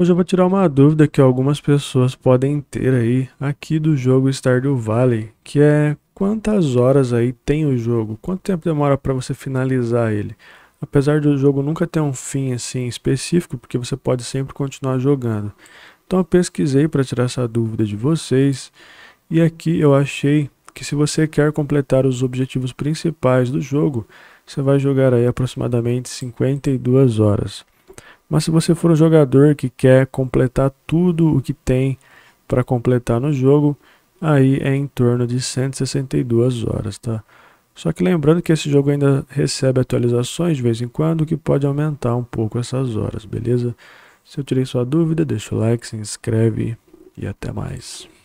Hoje eu vou tirar uma dúvida que algumas pessoas podem ter aí aqui do jogo Stardew Valley, que é quantas horas aí tem o jogo? Quanto tempo demora para você finalizar ele? Apesar do jogo nunca ter um fim assim específico, porque você pode sempre continuar jogando. Então eu pesquisei para tirar essa dúvida de vocês e aqui eu achei que se você quer completar os objetivos principais do jogo, você vai jogar aí aproximadamente 52 horas. Mas se você for um jogador que quer completar tudo o que tem para completar no jogo, aí é em torno de 162 horas, tá? Só que lembrando que esse jogo ainda recebe atualizações de vez em quando, que pode aumentar um pouco essas horas, beleza? Se eu tirei sua dúvida, deixa o like, se inscreve e até mais.